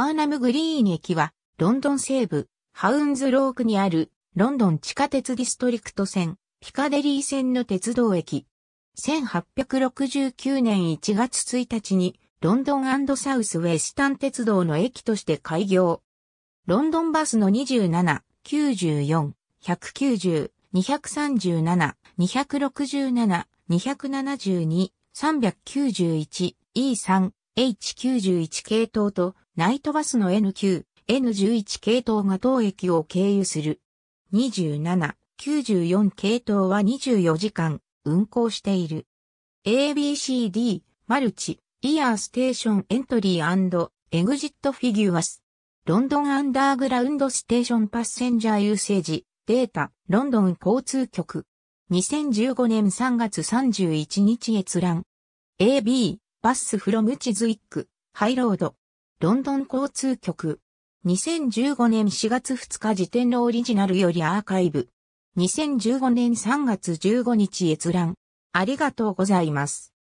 ターナムグリーン駅は、ロンドン西部、ハウンズロークにある、ロンドン地下鉄ディストリクト線、ピカデリー線の鉄道駅。1869年1月1日に、ロンドンサウスウェスタン鉄道の駅として開業。ロンドンバスの27、94、190、237、267、272、391、E3、H91 系統とナイトバスの N9、N11 系統が当駅を経由する。27、94系統は24時間運行している。ABCD、マルチ、イヤーステーションエントリーエグジットフィギュアス。ロンドンアンダーグラウンドステーションパッセンジャーユーセージ、データ、ロンドン交通局。2015年3月31日閲覧。AB、バスフロムチズイック、ハイロード。ロンドン交通局。2015年4月2日時点のオリジナルよりアーカイブ。2015年3月15日閲覧。ありがとうございます。